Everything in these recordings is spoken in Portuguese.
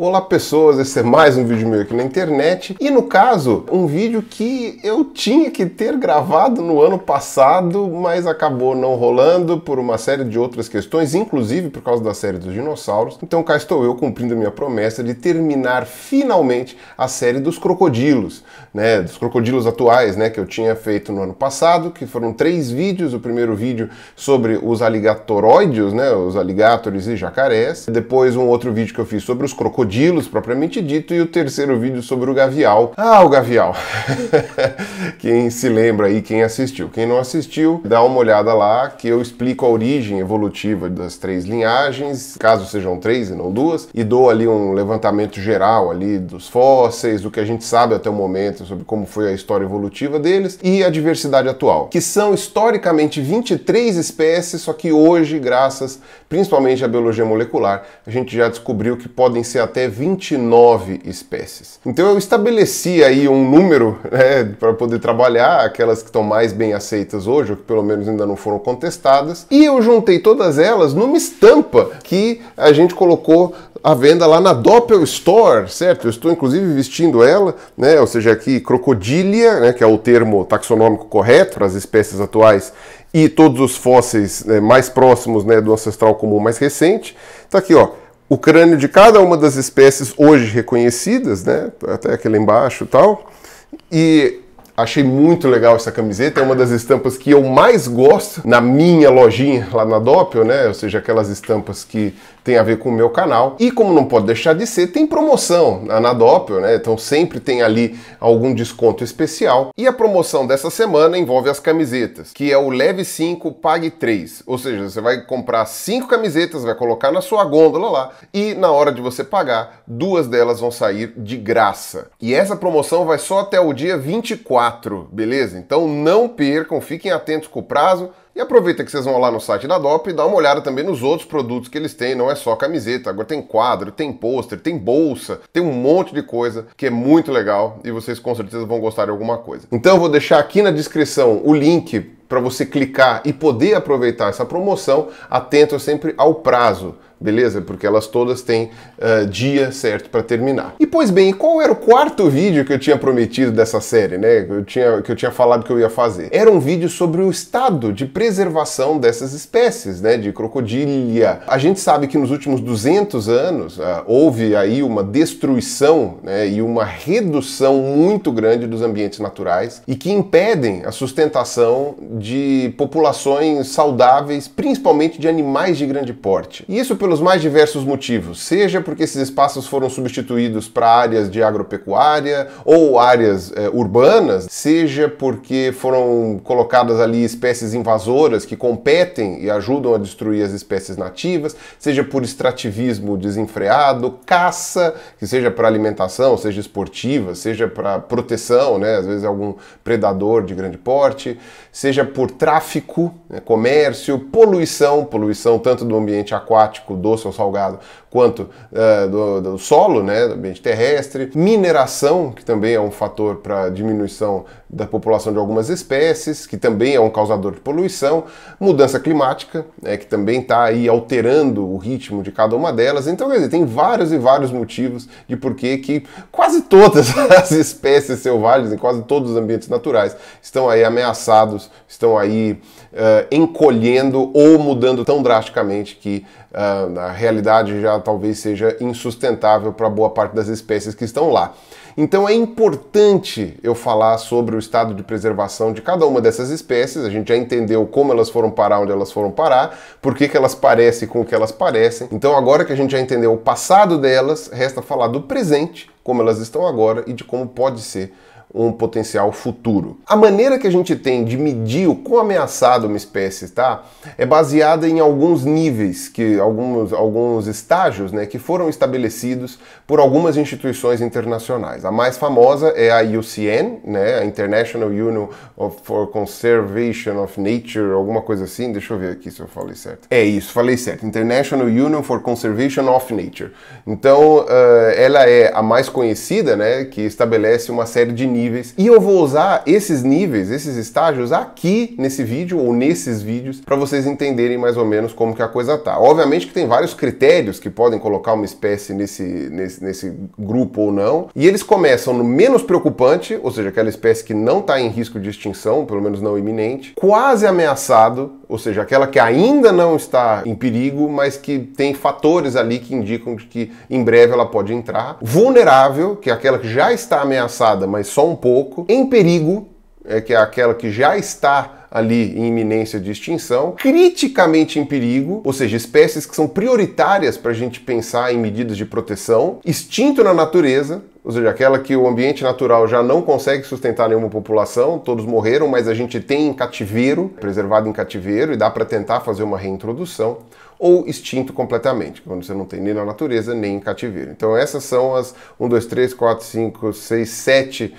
Olá pessoas, esse é mais um vídeo meu aqui na internet e no caso, um vídeo que eu tinha que ter gravado no ano passado, mas acabou não rolando por uma série de outras questões, inclusive por causa da série dos dinossauros. Então cá estou eu cumprindo a minha promessa de terminar finalmente a série dos crocodilos, né, dos crocodilos atuais, né, que eu tinha feito no ano passado, que foram três vídeos, o primeiro vídeo sobre os aligatoroides, né, os aligatores e jacarés, depois um outro vídeo que eu fiz sobre os crocodilos crocodilos propriamente dito, e o terceiro vídeo sobre o gavial. Ah, o gavial! quem se lembra aí, quem assistiu. Quem não assistiu, dá uma olhada lá que eu explico a origem evolutiva das três linhagens, caso sejam três e não duas, e dou ali um levantamento geral ali dos fósseis, do que a gente sabe até o momento sobre como foi a história evolutiva deles e a diversidade atual, que são historicamente 23 espécies, só que hoje, graças principalmente à biologia molecular, a gente já descobriu que podem ser até até 29 espécies. Então eu estabeleci aí um número né, para poder trabalhar aquelas que estão mais bem aceitas hoje, ou que pelo menos ainda não foram contestadas, e eu juntei todas elas numa estampa que a gente colocou à venda lá na Doppel Store, certo? Eu estou inclusive vestindo ela, né? Ou seja, aqui crocodilia, né? Que é o termo taxonômico correto para as espécies atuais e todos os fósseis né, mais próximos né, do ancestral comum mais recente. Está aqui, ó o crânio de cada uma das espécies hoje reconhecidas, né? Até aquele embaixo tal. E achei muito legal essa camiseta, é uma das estampas que eu mais gosto na minha lojinha lá na Doppel, né? Ou seja, aquelas estampas que tem a ver com o meu canal. E como não pode deixar de ser, tem promoção na Doppel, né? Então sempre tem ali algum desconto especial. E a promoção dessa semana envolve as camisetas, que é o leve 5, pague 3. Ou seja, você vai comprar 5 camisetas, vai colocar na sua gôndola lá e na hora de você pagar, duas delas vão sair de graça. E essa promoção vai só até o dia 24, beleza? Então não percam, fiquem atentos com o prazo e aproveita que vocês vão lá no site da DOP e dá uma olhada também nos outros produtos que eles têm, não é só camiseta, agora tem quadro, tem pôster, tem bolsa, tem um monte de coisa que é muito legal e vocês com certeza vão gostar de alguma coisa. Então eu vou deixar aqui na descrição o link para você clicar e poder aproveitar essa promoção, atento sempre ao prazo beleza? Porque elas todas têm uh, dia certo para terminar. E pois bem, qual era o quarto vídeo que eu tinha prometido dessa série, né? Que eu tinha, que eu tinha falado que eu ia fazer? Era um vídeo sobre o estado de preservação dessas espécies, né? De crocodilha. A gente sabe que nos últimos 200 anos uh, houve aí uma destruição né? e uma redução muito grande dos ambientes naturais e que impedem a sustentação de populações saudáveis, principalmente de animais de grande porte. E isso pelo pelos mais diversos motivos, seja porque esses espaços foram substituídos para áreas de agropecuária ou áreas é, urbanas, seja porque foram colocadas ali espécies invasoras que competem e ajudam a destruir as espécies nativas, seja por extrativismo desenfreado, caça, que seja para alimentação, seja esportiva, seja para proteção, né, às vezes algum predador de grande porte, seja por tráfico, né, comércio, poluição, poluição tanto do ambiente aquático doce ou salgado, quanto uh, do, do, solo, né, do ambiente terrestre. Mineração, que também é um fator para diminuição da população de algumas espécies, que também é um causador de poluição. Mudança climática, né, que também está aí alterando o ritmo de cada uma delas. Então, quer dizer, tem vários e vários motivos de porquê que quase todas as espécies selvagens, em quase todos os ambientes naturais, estão aí ameaçados, estão aí uh, encolhendo ou mudando tão drasticamente que uh, eh, a realidade já talvez seja insustentável para boa parte das espécies que estão lá. Então é importante eu falar sobre o estado de preservação de cada uma dessas espécies. A gente já entendeu como elas foram parar onde elas foram parar, por que, que elas parecem com o que elas parecem. Então agora que a gente já entendeu o passado delas, resta falar do presente, como elas estão agora e de como pode ser um potencial futuro. A maneira que a gente tem de medir o quão ameaçada uma espécie está é baseada em alguns níveis, que alguns, alguns estágios né, que foram estabelecidos por algumas instituições internacionais. A mais famosa é a IUCN, né, a International Union for Conservation of Nature, alguma coisa assim. Deixa eu ver aqui se eu falei certo. É isso, falei certo. International Union for Conservation of Nature. Então, uh, ela é a mais conhecida, né, que estabelece uma série de níveis níveis. E eu vou usar esses níveis, esses estágios aqui nesse vídeo ou nesses vídeos para vocês entenderem mais ou menos como que a coisa tá. Obviamente que tem vários critérios que podem colocar uma espécie nesse, nesse, nesse grupo ou não. E eles começam no menos preocupante, ou seja, aquela espécie que não está em risco de extinção, pelo menos não iminente, quase ameaçado, ou seja, aquela que ainda não está em perigo, mas que tem fatores ali que indicam que em breve ela pode entrar. Vulnerável, que é aquela que já está ameaçada, mas só um pouco. Em perigo, é que é aquela que já está ali em iminência de extinção, criticamente em perigo, ou seja, espécies que são prioritárias para a gente pensar em medidas de proteção, extinto na natureza, ou seja, aquela que o ambiente natural já não consegue sustentar nenhuma população, todos morreram, mas a gente tem em cativeiro, preservado em cativeiro, e dá para tentar fazer uma reintrodução ou extinto completamente, quando você não tem nem na natureza nem em cativeiro. Então essas são as 1, 2, 3, 4, 5, 6, 7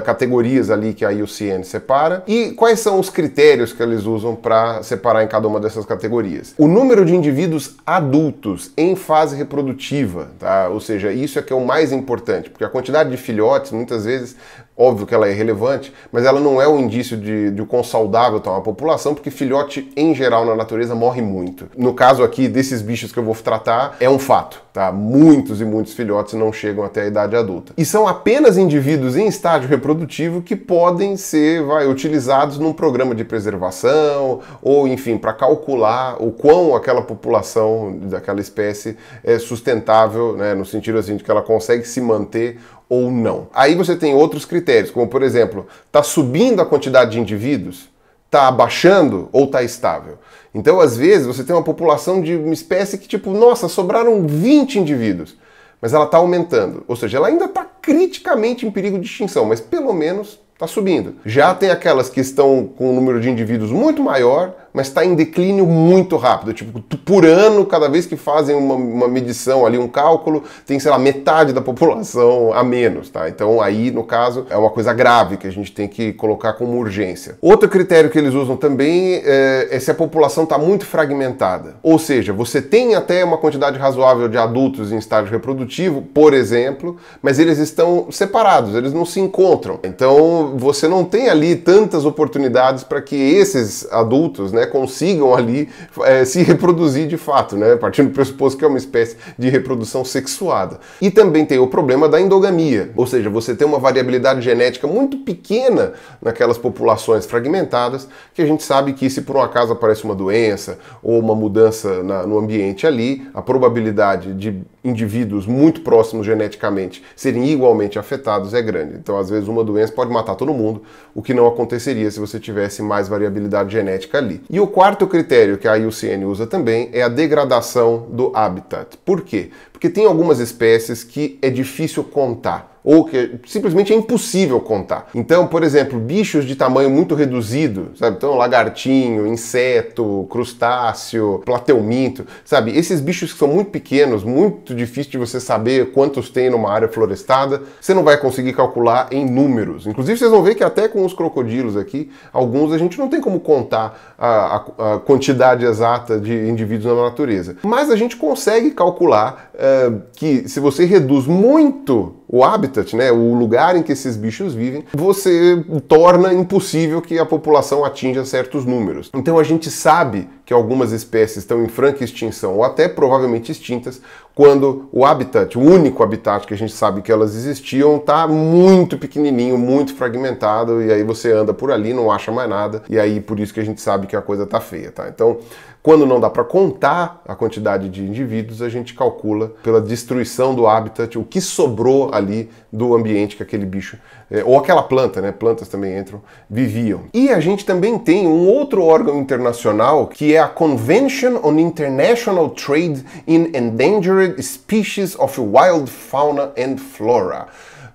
uh, categorias ali que a IUCN separa. E quais são os critérios que eles usam para separar em cada uma dessas categorias? O número de indivíduos adultos em fase reprodutiva, tá? ou seja, isso é que é o mais importante, porque a quantidade de filhotes muitas vezes Óbvio que ela é relevante, mas ela não é um indício de, de quão saudável está uma população, porque filhote, em geral, na natureza morre muito. No caso aqui desses bichos que eu vou tratar, é um fato, tá? Muitos e muitos filhotes não chegam até a idade adulta. E são apenas indivíduos em estágio reprodutivo que podem ser vai, utilizados num programa de preservação, ou enfim, para calcular o quão aquela população daquela espécie é sustentável, né? No sentido assim de que ela consegue se manter ou não. Aí você tem outros critérios, como por exemplo, está subindo a quantidade de indivíduos, está abaixando ou está estável. Então, às vezes, você tem uma população de uma espécie que, tipo, nossa, sobraram 20 indivíduos, mas ela está aumentando. Ou seja, ela ainda está criticamente em perigo de extinção, mas pelo menos está subindo. Já tem aquelas que estão com um número de indivíduos muito maior, mas está em declínio muito rápido. Tipo, por ano, cada vez que fazem uma, uma, medição ali, um cálculo, tem, sei lá, metade da população a menos, tá? Então aí, no caso, é uma coisa grave que a gente tem que colocar como urgência. Outro critério que eles usam também é, é se a população está muito fragmentada. Ou seja, você tem até uma quantidade razoável de adultos em estágio reprodutivo, por exemplo, mas eles estão separados, eles não se encontram. Então você não tem ali tantas oportunidades para que esses adultos, né, consigam ali é, se reproduzir de fato, né? partindo do pressuposto que é uma espécie de reprodução sexuada. E também tem o problema da endogamia, ou seja, você tem uma variabilidade genética muito pequena naquelas populações fragmentadas, que a gente sabe que se por um acaso aparece uma doença ou uma mudança na, no ambiente ali, a probabilidade de indivíduos muito próximos geneticamente serem igualmente afetados é grande. Então, às vezes, uma doença pode matar todo mundo, o que não aconteceria se você tivesse mais variabilidade genética ali. E o quarto critério que a IUCN usa também é a degradação do habitat. Por quê? Porque tem algumas espécies que é difícil contar ou que simplesmente é impossível contar. Então, por exemplo, bichos de tamanho muito reduzido, sabe? Então, lagartinho, inseto, crustáceo, plateuminto, sabe? Esses bichos que são muito pequenos, muito difícil de você saber quantos tem numa área florestada, você não vai conseguir calcular em números. Inclusive, vocês vão ver que até com os crocodilos aqui, alguns a gente não tem como contar a, a, a quantidade exata de indivíduos na natureza. Mas a gente consegue calcular uh, que se você reduz muito o habitat, né, o lugar em que esses bichos vivem, você torna impossível que a população atinja certos números. Então a gente sabe que algumas espécies estão em franca extinção ou até provavelmente extintas quando o habitat, o único habitat que a gente sabe que elas existiam, está muito pequenininho, muito fragmentado e aí você anda por ali, não acha mais nada e aí por isso que a gente sabe que a coisa está feia, tá? Então quando não dá para contar a quantidade de indivíduos, a gente calcula pela destruição do habitat, o que sobrou ali do ambiente que aquele bicho, eh, ou aquela planta, né? Plantas também entram, viviam. E a gente também tem um outro órgão internacional que é a Convention on International Trade in Endangered Species of Wild Fauna and Flora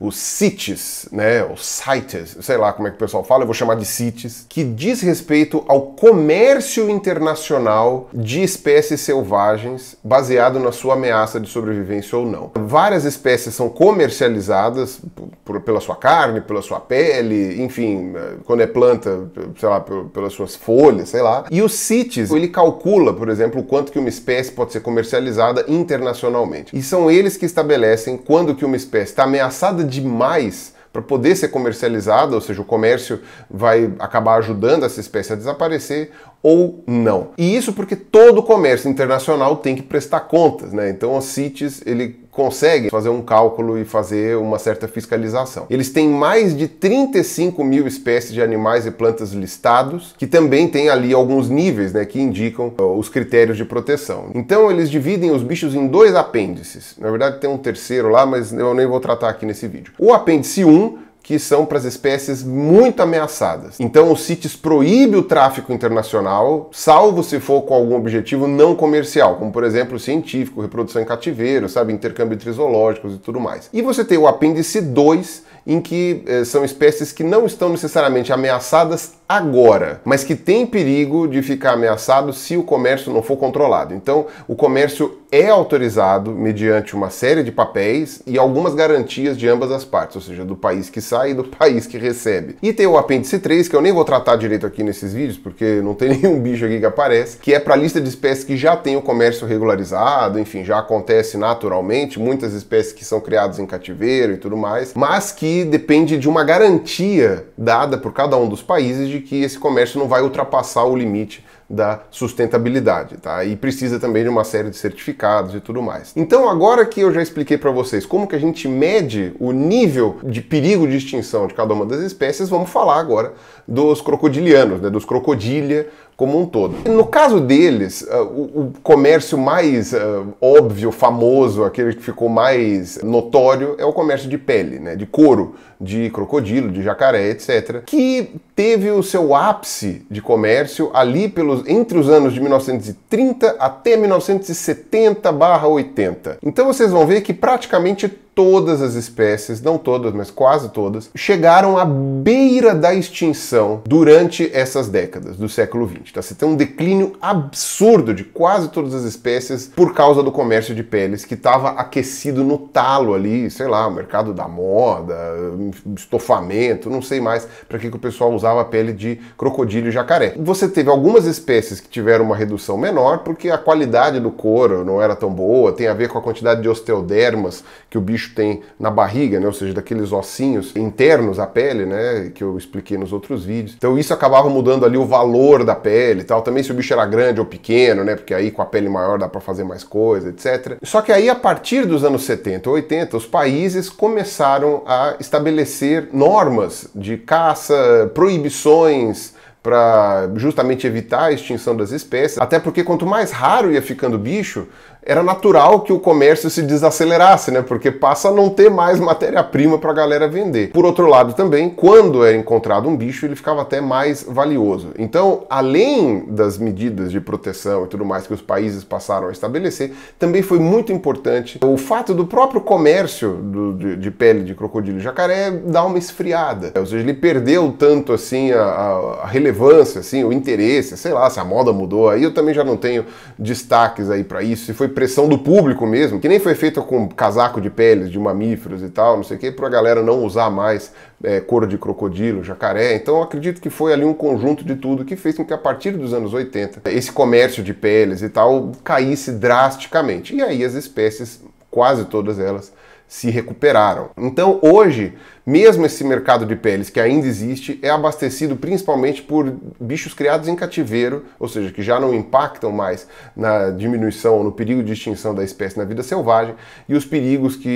os CITES, né, os CITES, sei lá como é que o pessoal fala, eu vou chamar de CITES, que diz respeito ao comércio internacional de espécies selvagens, baseado na sua ameaça de sobrevivência ou não. Várias espécies são comercializadas por, pela sua carne, pela sua pele, enfim, eh, quando é planta, sei lá, pelas suas folhas, sei lá. E o CITES, ele calcula, por exemplo, o quanto que uma espécie pode ser comercializada internacionalmente. E são eles que estabelecem quando que uma espécie está ameaçada de demais para poder ser comercializada, ou seja, o comércio vai acabar ajudando essa espécie a desaparecer ou não. E isso porque todo comércio internacional tem que prestar contas, né? Então a CITES, ele conseguem fazer um cálculo e fazer uma certa fiscalização. Eles têm mais de 35 mil espécies de animais e plantas listados, que também tem ali alguns níveis né, que indicam eh, os critérios de proteção. Então eles dividem os bichos em dois apêndices. Na verdade tem um terceiro lá, mas eu nem vou tratar aqui nesse vídeo. O apêndice 1 que são para as espécies muito ameaçadas. Então o CITES proíbe o tráfico internacional, salvo se for com algum objetivo não comercial, como por exemplo científico, reprodução em cativeiro, sabe, intercâmbio entre zoológicos e tudo mais. E você tem o apêndice 2, em que eh, são espécies que não estão necessariamente ameaçadas agora, mas que têm perigo de ficar ameaçado se o comércio não for controlado. Então, o comércio é autorizado mediante uma série de papéis e algumas garantias de ambas as partes, ou seja, do país que sai e do país que recebe. E tem o apêndice 3, que eu nem vou tratar direito aqui nesses vídeos, porque não tem nenhum bicho aqui que aparece, que é para a lista de espécies que já tem o comércio regularizado, enfim, já acontece naturalmente, muitas espécies que são criadas em cativeiro e tudo mais, mas que depende de uma garantia dada por cada um dos países de que esse comércio não vai ultrapassar o limite da sustentabilidade, tá? E precisa também de uma série de certificados e tudo mais. Então, agora que eu já expliquei para vocês como que a gente mede o nível de perigo de extinção de cada uma das espécies, vamos falar agora dos crocodilianos, né, dos crocodilha como um todo. No caso deles, ah, o, comércio mais ah, óbvio, famoso, aquele que ficou mais notório, é o comércio de pele, né, de couro, de crocodilo, de jacaré, etc., que teve o seu ápice de comércio ali pelos entre os anos de 1930 até 1970/80. Então vocês vão ver que praticamente todas as espécies, não todas, mas quase todas, chegaram à beira da extinção durante essas décadas do século XX. Tá? Você tem um declínio absurdo de quase todas as espécies por causa do comércio de peles que estava aquecido no talo ali, sei lá, o mercado da moda, estofamento, não sei mais para que, que o pessoal usava a pele de crocodilo e jacaré. Você teve algumas espécies que tiveram uma redução menor porque a qualidade do couro não era tão boa, tem a ver com a quantidade de osteodermas que o bicho tem na barriga, né? ou seja, daqueles ossinhos internos à pele, né, que eu expliquei nos outros vídeos. Então isso acabava mudando ali o valor da pele e tal. Também se o bicho era grande ou pequeno, né? Porque aí com a pele maior dá para fazer mais coisa, etc. Só que aí a partir dos anos 70, 80, os países começaram a estabelecer normas de caça, proibições, para justamente evitar a extinção das espécies, até porque quanto mais raro ia ficando o bicho, era natural que o comércio se desacelerasse, né? Porque passa a não ter mais matéria-prima para a galera vender. Por outro lado, também, quando era encontrado um bicho, ele ficava até mais valioso. Então, além das medidas de proteção e tudo mais que os países passaram a estabelecer, também foi muito importante o fato do próprio comércio do, de, de, pele de crocodilo e jacaré dar uma esfriada. Ou seja, ele perdeu tanto assim a, a relevância, assim, o interesse, sei lá, se a moda mudou, aí eu também já não tenho destaques aí para isso, se foi pressão do público mesmo, que nem foi feita com casaco de peles de mamíferos e tal, não sei o que, para a galera não usar mais é, couro de crocodilo, jacaré. Então acredito que foi ali um conjunto de tudo que fez com que a partir dos anos 80 esse comércio de peles e tal caísse drasticamente. E aí as espécies, quase todas elas, se recuperaram. Então, hoje, mesmo esse mercado de peles que ainda existe é abastecido principalmente por bichos criados em cativeiro, ou seja, que já não impactam mais na diminuição, ou no perigo de extinção da espécie na vida selvagem, e os perigos que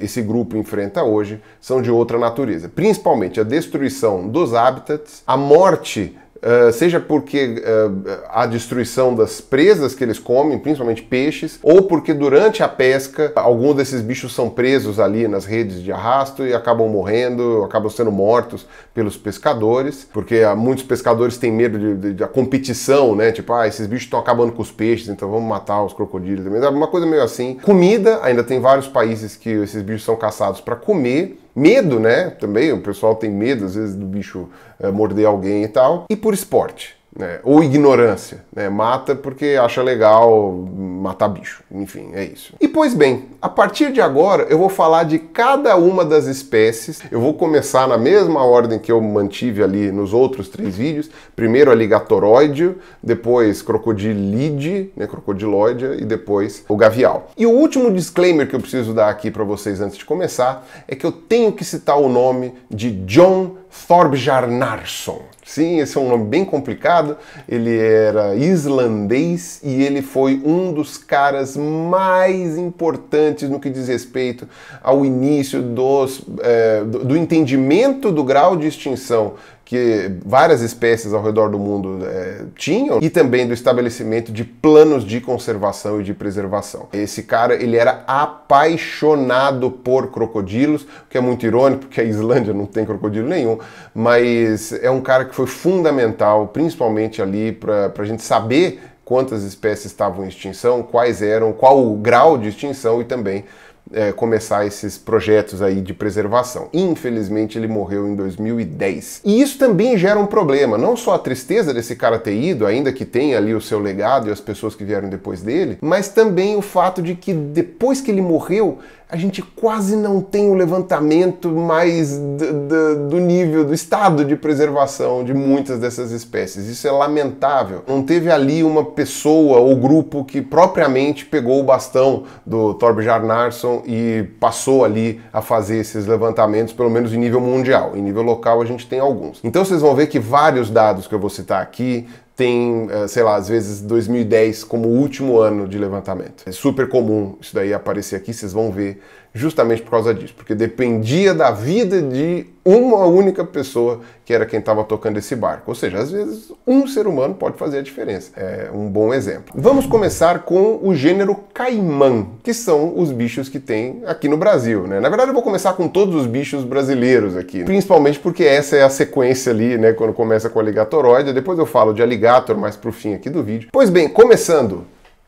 eh, esse grupo enfrenta hoje são de outra natureza, principalmente a destruição dos hábitats, a morte eh, seja porque uh, a destruição das presas que eles comem, principalmente peixes, ou porque durante a pesca alguns desses bichos são presos ali nas redes de arrasto e acabam morrendo, acabam sendo mortos pelos pescadores, porque ah, muitos pescadores têm medo de, de, da competição, né? Tipo, ah, esses bichos estão acabando com os peixes, então vamos matar os crocodilos também. Uma coisa meio assim. Comida, ainda tem vários países que esses bichos são caçados para comer medo, né? Também o pessoal tem medo às vezes do bicho é, morder alguém e tal, e por esporte. Né? Ou ignorância, né? Mata porque acha legal matar bicho. Enfim, é isso. E pois bem, a partir de agora eu vou falar de cada uma das espécies. Eu vou começar na mesma ordem que eu mantive ali nos outros três vídeos. Primeiro ligatoróide depois crocodilide, né? crocodiloide e depois o gavial. E o último disclaimer que eu preciso dar aqui para vocês antes de começar é que eu tenho que citar o nome de John Thorbjarnarson. Sim, esse é um nome bem complicado. Ele era islandês e ele foi um dos caras mais importantes no que diz respeito ao início dos, é, do entendimento do grau de extinção que várias espécies ao redor do mundo é, tinham e também do estabelecimento de planos de conservação e de preservação. Esse cara ele era apaixonado por crocodilos, o que é muito irônico porque a Islândia não tem crocodilo nenhum, mas é um cara que foi fundamental, principalmente ali para a gente saber quantas espécies estavam em extinção, quais eram, qual o grau de extinção e também é, começar esses projetos aí de preservação. Infelizmente ele morreu em 2010. E isso também gera um problema, não só a tristeza desse cara ter ido, ainda que tenha ali o seu legado e as pessoas que vieram depois dele, mas também o fato de que depois que ele morreu, a gente quase não tem o levantamento mais do, do, do, nível, do estado de preservação de muitas dessas espécies. Isso é lamentável. Não teve ali uma pessoa ou grupo que propriamente pegou o bastão do Torbjörn Narsson e passou ali a fazer esses levantamentos, pelo menos em nível mundial. Em nível local a gente tem alguns. Então vocês vão ver que vários dados que eu vou citar aqui tem, eh, sei lá, às vezes 2010 como último ano de levantamento. É super comum isso daí aparecer aqui, vocês vão ver justamente por causa disso, porque dependia da vida de uma única pessoa que era quem estava tocando esse barco. Ou seja, às vezes um ser humano pode fazer a diferença. É um bom exemplo. Vamos começar com o gênero caimã, que são os bichos que tem aqui no Brasil. Né? Na verdade, eu vou começar com todos os bichos brasileiros aqui, né? principalmente porque essa é a sequência ali, né? Quando começa com a aligatoroide, depois eu falo de aligator mais pro fim aqui do vídeo. Pois bem, começando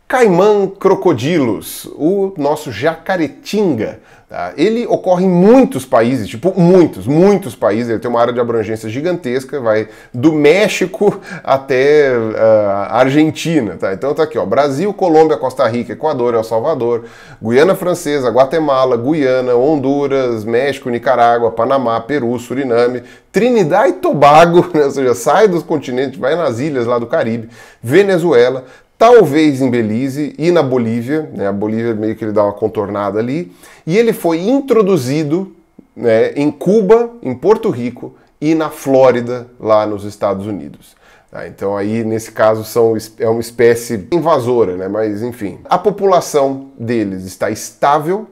Caimã crocodilos, o nosso jacaretinga. Tá? Ele ocorre em muitos países, tipo muitos, muitos países. Ele tem uma área de abrangência gigantesca, vai do México até ah, a uh, Argentina. Tá? Então tá aqui, ó, Brasil, Colômbia, Costa Rica, Equador, El Salvador, Guiana Francesa, Guatemala, Guiana, Honduras, México, Nicarágua, Panamá, Peru, Suriname, Trinidad e Tobago, né? ou seja, sai dos continentes, vai nas ilhas lá do Caribe, Venezuela, talvez em Belize e na Bolívia, né? a Bolívia meio que ele dá uma contornada ali, e ele foi introduzido né, em Cuba, em Porto Rico e na Flórida, lá nos Estados Unidos. Tá? Então aí, nesse caso, são, é uma espécie invasora, né? mas enfim. A população deles está estável,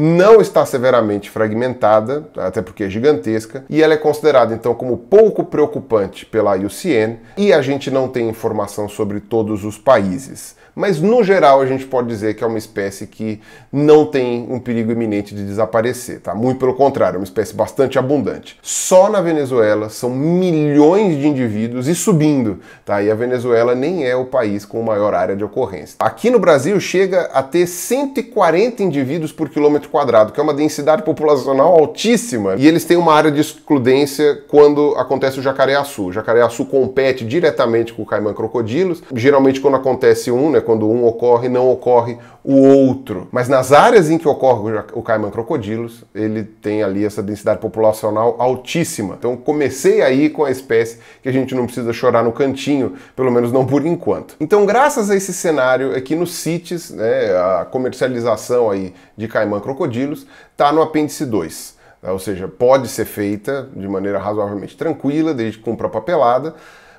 não está severamente fragmentada, até porque é gigantesca, e ela é considerada então como pouco preocupante pela IUCN, e a gente não tem informação sobre todos os países. Mas no geral a gente pode dizer que é uma espécie que não tem um perigo iminente de desaparecer, tá? Muito pelo contrário, é uma espécie bastante abundante. Só na Venezuela são milhões de indivíduos e subindo, tá? E a Venezuela nem é o país com maior área de ocorrência. Aqui no Brasil chega a ter 140 indivíduos por quilômetro quadrado, que é uma densidade populacional altíssima, e eles têm uma área de excludência quando acontece o jacaré-açu. O jacaré-açu compete diretamente com o caimã crocodilos. Geralmente quando acontece um, né, quando um ocorre, não ocorre o outro. Mas nas áreas em que ocorre o Caiman crocodilos, ele tem ali essa densidade populacional altíssima. Então comecei aí com a espécie que a gente não precisa chorar no cantinho, pelo menos não por enquanto. Então, graças a esse cenário aqui é nos CITES, né, a comercialização aí de Caimã crocodilos está no apêndice 2 tá, ou seja, pode ser feita de maneira razoavelmente tranquila, desde que cumpra a papelada,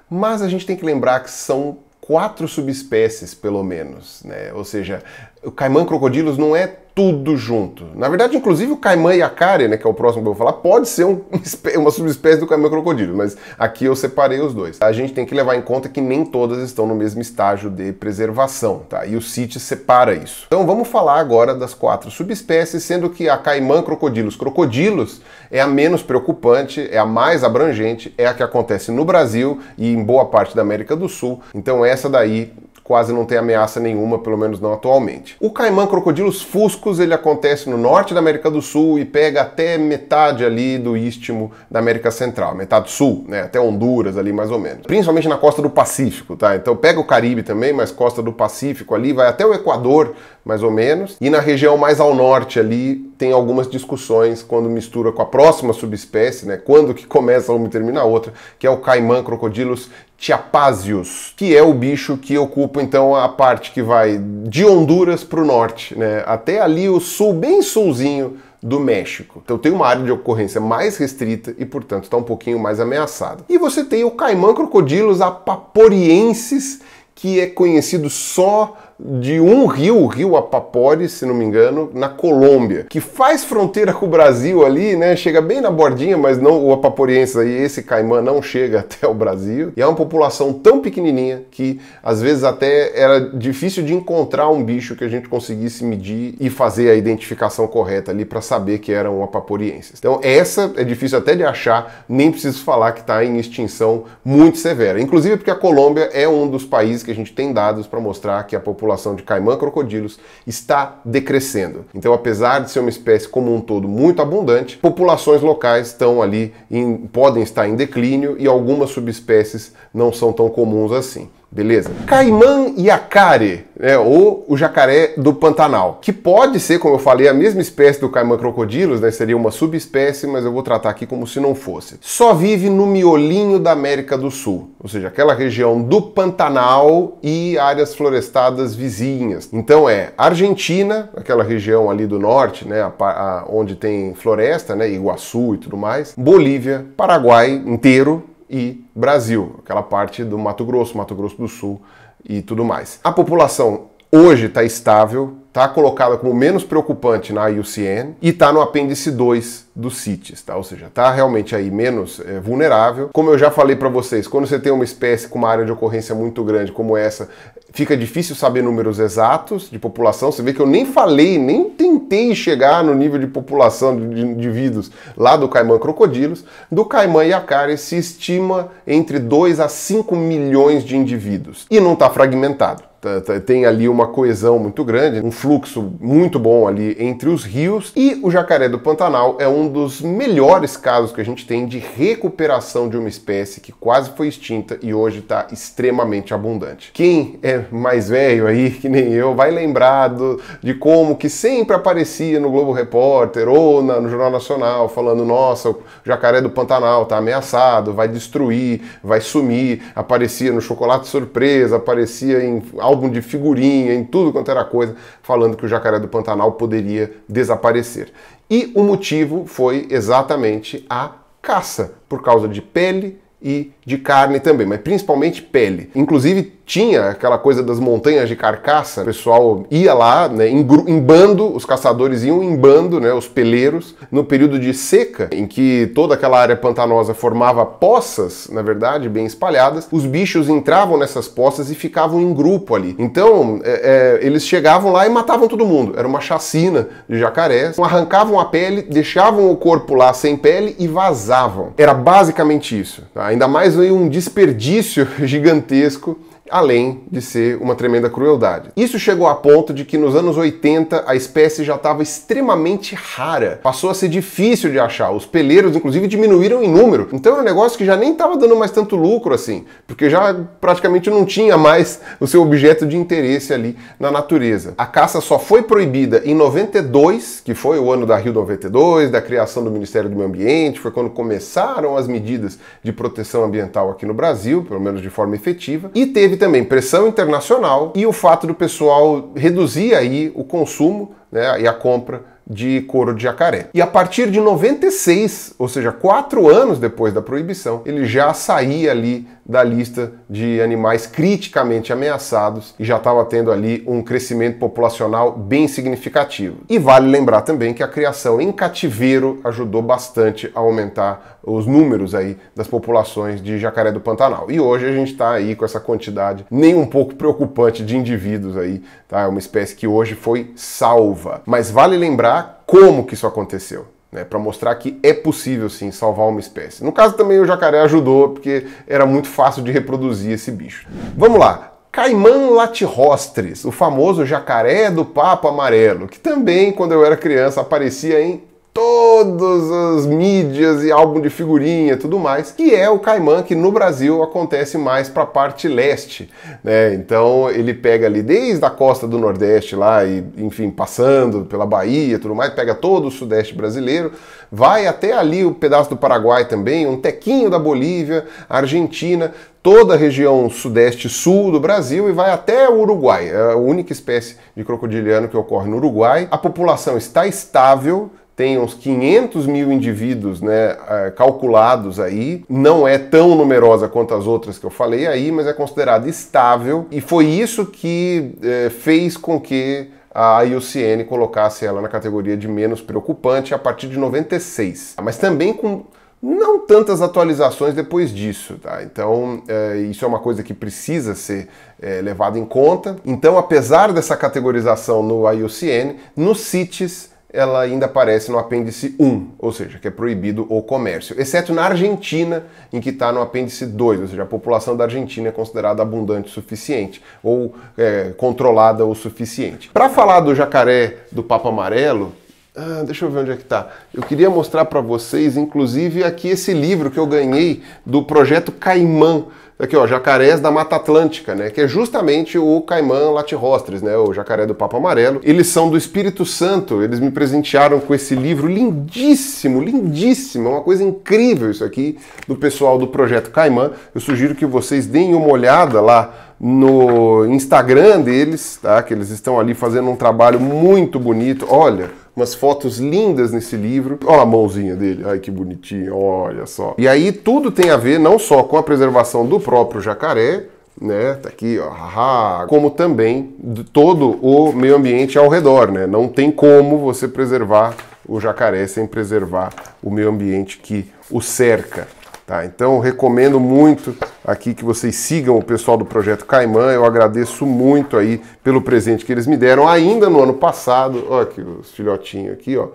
mas a gente tem que lembrar que são quatro subespécies, pelo menos, né? Ou seja, o Caimã Crocodilos não é tudo junto. Na verdade, inclusive o Caimã e a né, que é o próximo que eu vou falar, pode ser um, uma subespécie do Caimã Crocodilo, mas aqui eu separei os dois. A gente tem que levar em conta que nem todas estão no mesmo estágio de preservação, tá? E o CIT separa isso. Então vamos falar agora das quatro subespécies, sendo que a Caimã Crocodilos Crocodilos é a menos preocupante, é a mais abrangente, é a que acontece no Brasil e em boa parte da América do Sul. Então essa daí quase não tem ameaça nenhuma, pelo menos não atualmente. O caimã crocodilos fuscos, ele acontece no norte da América do Sul e pega até metade ali do istmo da América Central, metade sul, né, até Honduras ali mais ou menos. Principalmente na costa do Pacífico, tá? Então pega o Caribe também, mas costa do Pacífico ali vai até o Equador, mais ou menos. E na região mais ao norte ali tem algumas discussões quando mistura com a próxima subespécie, né, quando que começa uma e termina a outra, que é o caimã crocodilos Chiapasius, que é o bicho que ocupa então a parte que vai de Honduras para o norte, né? até ali o sul, bem sulzinho do México. Então tem uma área de ocorrência mais restrita e, portanto, está um pouquinho mais ameaçada. E você tem o caimã crocodilos apaporiensis, que é conhecido só de um rio, o rio Apapore, se não me engano, na Colômbia, que faz fronteira com o Brasil ali, né? Chega bem na bordinha, mas não o apaporiense aí, esse caimã não chega até o Brasil. E é uma população tão pequenininha que às vezes até era difícil de encontrar um bicho que a gente conseguisse medir e fazer a identificação correta ali para saber que eram um apaporienses. Então, essa é difícil até de achar, nem preciso falar que está em extinção muito severa. Inclusive porque a Colômbia é um dos países que a gente tem dados para mostrar que a população população de caimã crocodilos está decrescendo. Então, apesar de ser uma espécie como um todo muito abundante, populações locais estão ali em, podem estar em declínio e algumas subespécies não são tão comuns assim. Beleza? Caimã Yacare, né, ou o jacaré do Pantanal, que pode ser, como eu falei, a mesma espécie do caimã crocodilos, né, seria uma subespécie, mas eu vou tratar aqui como se não fosse. Só vive no miolinho da América do Sul, ou seja, aquela região do Pantanal e áreas florestadas vizinhas. Então é Argentina, aquela região ali do norte, né, a, a, onde tem floresta, né, Iguaçu e tudo mais, Bolívia, Paraguai inteiro, e Brasil, aquela parte do Mato Grosso, Mato Grosso do Sul e tudo mais. A população hoje está estável, está colocada como menos preocupante na IUCN e está no apêndice 2 do CITES, tá? ou seja, está realmente aí menos é, vulnerável. Como eu já falei para vocês, quando você tem uma espécie com uma área de ocorrência muito grande como essa, fica difícil saber números exatos de população. Você vê que eu nem falei, nem tentei chegar no nível de população de indivíduos lá do Caimã crocodilos. Do Caimã Yakari se estima entre 2 a 5 milhões de indivíduos e não está fragmentado. Tá, tá, tem ali uma coesão muito grande, um fluxo muito bom ali entre os rios e o jacaré do Pantanal é um dos melhores casos que a gente tem de recuperação de uma espécie que quase foi extinta e hoje está extremamente abundante. Quem é mais velho aí que nem eu vai lembrado de como que sempre aparecia no Globo Repórter ou na, no Jornal Nacional falando nossa, o jacaré do Pantanal está ameaçado, vai destruir, vai sumir, aparecia no Chocolate Surpresa, aparecia em álbum de figurinha, em tudo quanto era coisa, falando que o jacaré do Pantanal poderia desaparecer. E o motivo foi exatamente a caça, por causa de pele, e de carne também, mas principalmente pele. Inclusive tinha aquela coisa das montanhas de carcaça, o pessoal ia lá, né, em, em, bando, os caçadores iam em bando, né, os peleiros, no período de seca, em que toda aquela área pantanosa formava poças, na verdade, bem espalhadas, os bichos entravam nessas poças e ficavam em grupo ali. Então, é, é, eles chegavam lá e matavam todo mundo. Era uma chacina de jacarés, arrancavam a pele, deixavam o corpo lá sem pele e vazavam. Era basicamente isso, tá? ainda mais um desperdício gigantesco além de ser uma tremenda crueldade. Isso chegou a ponto de que nos anos 80 a espécie já estava extremamente rara, passou a ser difícil de achar, os peleiros inclusive diminuíram em número, então era um negócio que já nem estava dando mais tanto lucro assim, porque já praticamente não tinha mais o seu objeto de interesse ali na natureza. A caça só foi proibida em 92, que foi o ano da Rio 92, da criação do Ministério do Meio Ambiente, foi quando começaram as medidas de proteção ambiental aqui no Brasil, pelo menos de forma efetiva, e teve também pressão internacional e o fato do pessoal reduzir aí o consumo né, e a compra de couro de jacaré. E a partir de 96, ou seja, quatro anos depois da proibição, ele já saía ali da lista de animais criticamente ameaçados e já estava tendo ali um crescimento populacional bem significativo. E vale lembrar também que a criação em cativeiro ajudou bastante a aumentar os números aí das populações de jacaré do Pantanal. E hoje a gente está aí com essa quantidade nem um pouco preocupante de indivíduos aí, tá? É uma espécie que hoje foi salva. Mas vale lembrar como que isso aconteceu né, para mostrar que é possível sim salvar uma espécie. No caso também o jacaré ajudou porque era muito fácil de reproduzir esse bicho. Vamos lá. Caimã latirostris, o famoso jacaré do papo amarelo, que também quando eu era criança aparecia em todas as mídias e álbum de figurinha tudo mais, que é o Caimã que no Brasil acontece mais para a parte leste. Né? Então ele pega ali desde a costa do Nordeste lá, e enfim, passando pela Bahia tudo mais, pega todo o Sudeste brasileiro, vai até ali o pedaço do Paraguai também, um tequinho da Bolívia, Argentina, toda a região sudeste sul do Brasil e vai até o Uruguai. É a única espécie de crocodiliano que ocorre no Uruguai. A população está estável, tem uns 500 mil indivíduos né, é, calculados aí, não é tão numerosa quanto as outras que eu falei aí, mas é considerada estável, e foi isso que é, fez com que a IUCN colocasse ela na categoria de menos preocupante a partir de 96, mas também com não tantas atualizações depois disso, tá? Então é, isso é uma coisa que precisa ser é, levada em conta. Então, apesar dessa categorização no IUCN, nos CITES ela ainda aparece no apêndice 1, ou seja, que é proibido o comércio, exceto na Argentina, em que está no apêndice 2, ou seja, a população da Argentina é considerada abundante o suficiente, ou é, controlada o suficiente. Para falar do jacaré do Papa Amarelo, ah, deixa eu ver onde é que está. Eu queria mostrar para vocês, inclusive, aqui esse livro que eu ganhei do projeto Caimã, Aqui, ó, jacarés da Mata Atlântica, né? Que é justamente o caimã latirostres, né? O jacaré do Papa Amarelo. Eles são do Espírito Santo. Eles me presentearam com esse livro lindíssimo, lindíssimo. É uma coisa incrível isso aqui, do pessoal do Projeto Caimã. Eu sugiro que vocês deem uma olhada lá no Instagram deles, tá? Que eles estão ali fazendo um trabalho muito bonito. Olha, umas fotos lindas nesse livro. Olha a mãozinha dele, ai que bonitinho, olha só. E aí tudo tem a ver não só com a preservação do próprio jacaré, né? Tá aqui, ó, haha, como também de todo o meio ambiente ao redor, né? Não tem como você preservar o jacaré sem preservar o meio ambiente que o cerca. Tá, então recomendo muito aqui que vocês sigam o pessoal do Projeto Caimã. Eu agradeço muito aí pelo presente que eles me deram ainda no ano passado. Olha aqui os filhotinhos aqui, ó.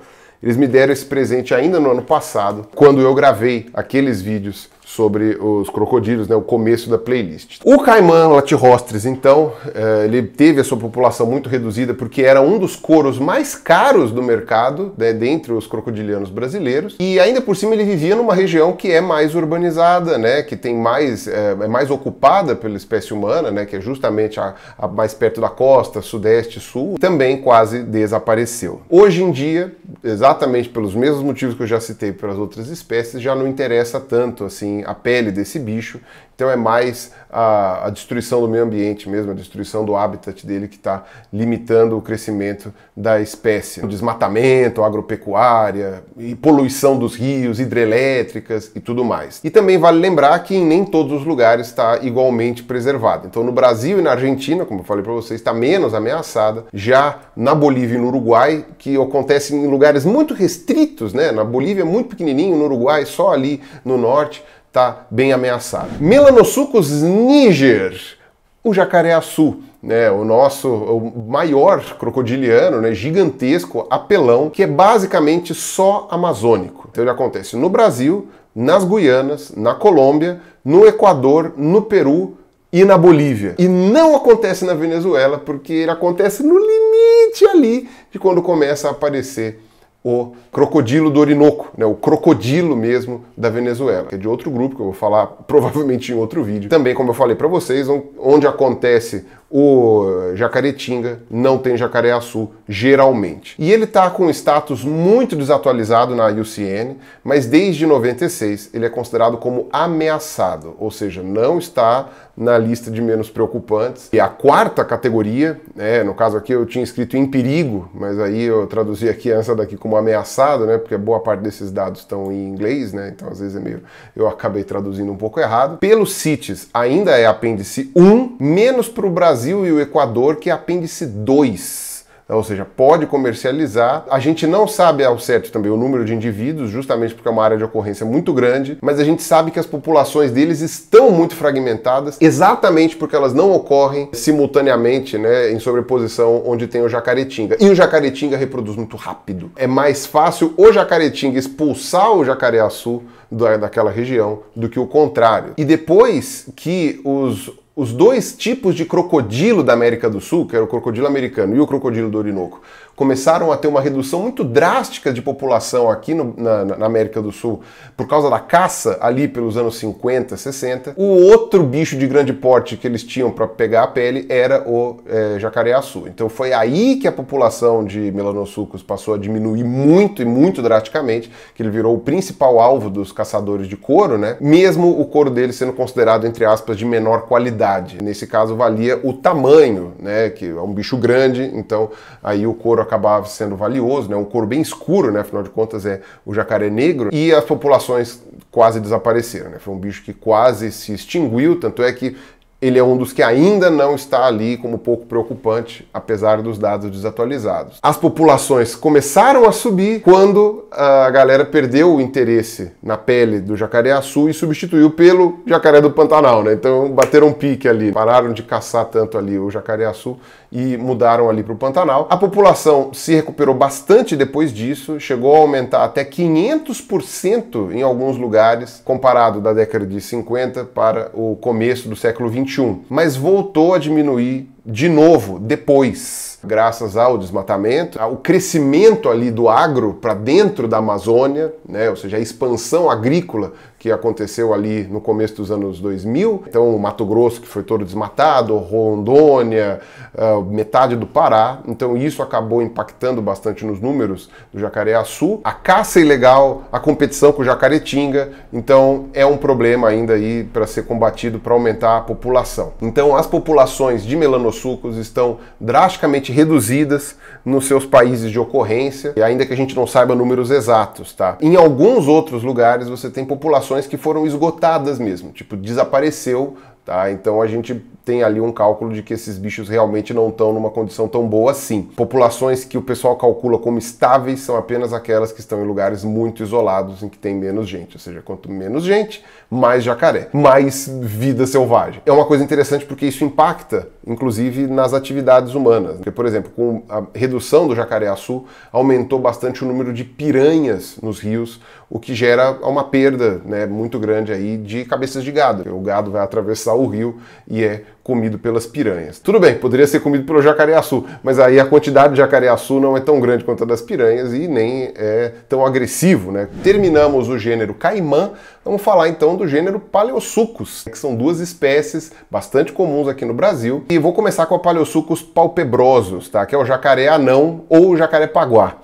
Eles me deram esse presente ainda no ano passado, quando eu gravei aqueles vídeos sobre os crocodilos, né, o começo da playlist. O caimã latirostres, então, eh, ele teve a sua população muito reduzida porque era um dos coros mais caros do mercado, né, dentre os crocodilianos brasileiros, e ainda por cima ele vivia numa região que é mais urbanizada, né, que tem mais, é, é mais ocupada pela espécie humana, né, que é justamente a, a mais perto da costa, sudeste, sul, também quase desapareceu. Hoje em dia, exatamente pelos mesmos motivos que eu já citei para as outras espécies, já não interessa tanto assim a pele desse bicho então é mais a, a, destruição do meio ambiente mesmo, a destruição do habitat dele que está limitando o crescimento da espécie. O desmatamento, agropecuária, e poluição dos rios, hidrelétricas e tudo mais. E também vale lembrar que nem todos os lugares está igualmente preservado. Então no Brasil e na Argentina, como eu falei para vocês, está menos ameaçada. Já na Bolívia e no Uruguai, que acontece em lugares muito restritos, né? Na Bolívia é muito pequenininho, no Uruguai só ali no norte está bem ameaçado. Mel Melanosucus niger, o jacaré-açu. Né, o nosso o maior crocodiliano, né, gigantesco apelão, que é basicamente só amazônico. Então ele acontece no Brasil, nas Guianas, na Colômbia, no Equador, no Peru e na Bolívia. E não acontece na Venezuela, porque ele acontece no limite ali de quando começa a aparecer o crocodilo do Orinoco, né, o crocodilo mesmo da Venezuela, que é de outro grupo que eu vou falar provavelmente em outro vídeo. Também, como eu falei para vocês, onde acontece o Jacaretinga, não tem Jacaré açu, geralmente. E ele está com um status muito desatualizado na UCN, mas desde 96 ele é considerado como ameaçado, ou seja, não está na lista de menos preocupantes. E a quarta categoria, né, no caso aqui eu tinha escrito em perigo, mas aí eu traduzi aqui essa daqui como ameaçado, né, porque boa parte desses dados estão em inglês, né, então às vezes é meio, eu acabei traduzindo um pouco errado. Pelo CITES ainda é apêndice 1, menos para o Brasil Brasil e o Equador, que é apêndice 2 então, ou seja, pode comercializar. A gente não sabe ao certo também o número de indivíduos, justamente porque é uma área de ocorrência muito grande, mas a gente sabe que as populações deles estão muito fragmentadas, exatamente porque elas não ocorrem simultaneamente, né, em sobreposição onde tem o jacaretinga. E o jacaretinga reproduz muito rápido. É mais fácil o jacaretinga expulsar o jacareaçu da, daquela região do que o contrário. E depois que os os dois tipos de crocodilo da América do Sul, que era o crocodilo americano e o crocodilo do Orinoco, começaram a ter uma redução muito drástica de população aqui no, na, na, América do Sul por causa da caça ali pelos anos 50, 60. O outro bicho de grande porte que eles tinham para pegar a pele era o é, jacaré-açu. Então foi aí que a população de melanossucos passou a diminuir muito e muito drasticamente, que ele virou o principal alvo dos caçadores de couro, né? Mesmo o couro dele sendo considerado entre aspas de menor qualidade Nesse caso, valia o tamanho, né? Que é um bicho grande, então aí o couro acabava sendo valioso, né? Um couro bem escuro, né? Afinal de contas, é o jacaré negro. E as populações quase desapareceram, né? Foi um bicho que quase se extinguiu, tanto é que ele é um dos que ainda não está ali como pouco preocupante, apesar dos dados desatualizados. As populações começaram a subir quando ah, a galera perdeu o interesse na pele do jacaré-açu e substituiu pelo jacaré do Pantanal, né? Então bateram um pique ali, pararam de caçar tanto ali o jacaré-açu e mudaram ali para o Pantanal. A população se recuperou bastante depois disso, chegou a aumentar até 500% em alguns lugares, comparado da década de 50 para o começo do século 21, mas voltou a diminuir de novo depois, graças ao desmatamento, ao crescimento ali do agro para dentro da Amazônia, né, ou seja, a expansão agrícola que aconteceu ali no começo dos anos 2000. Então, o Mato Grosso, que foi todo desmatado, Rondônia, eh, metade do Pará. Então, isso acabou impactando bastante nos números do jacaré açu. A caça ilegal, a competição com o Jacaretinga. Então, é um problema ainda aí para ser combatido, para aumentar a população. Então, as populações de melanossucos estão drasticamente reduzidas nos seus países de ocorrência, e ainda que a gente não saiba números exatos, tá? Em alguns outros lugares, você tem populações que foram esgotadas mesmo, tipo, desapareceu, tá? Então a gente tem ali um cálculo de que esses bichos realmente não estão numa condição tão boa assim. Populações que o pessoal calcula como estáveis são apenas aquelas que estão em lugares muito isolados em que tem menos gente, ou seja, quanto menos gente, mais jacaré, mais vida selvagem. É uma coisa interessante porque isso impacta, inclusive, nas atividades humanas. Porque, por exemplo, com a redução do jacaré-açu, aumentou bastante o número de piranhas nos rios, o que gera uma perda né, muito grande aí de cabeças de gado. O gado vai atravessar o rio e é comido pelas piranhas. Tudo bem, poderia ser comido pelo jacaré-açu, mas aí a quantidade de jacaré-açu não é tão grande quanto a das piranhas e nem é tão agressivo, né? Terminamos o gênero caimã, vamos falar então do gênero paleosucos, que são duas espécies bastante comuns aqui no Brasil. E vou começar com a paleosucos palpebrosos, tá? Que é o jacaré anão ou o jacaré paguá,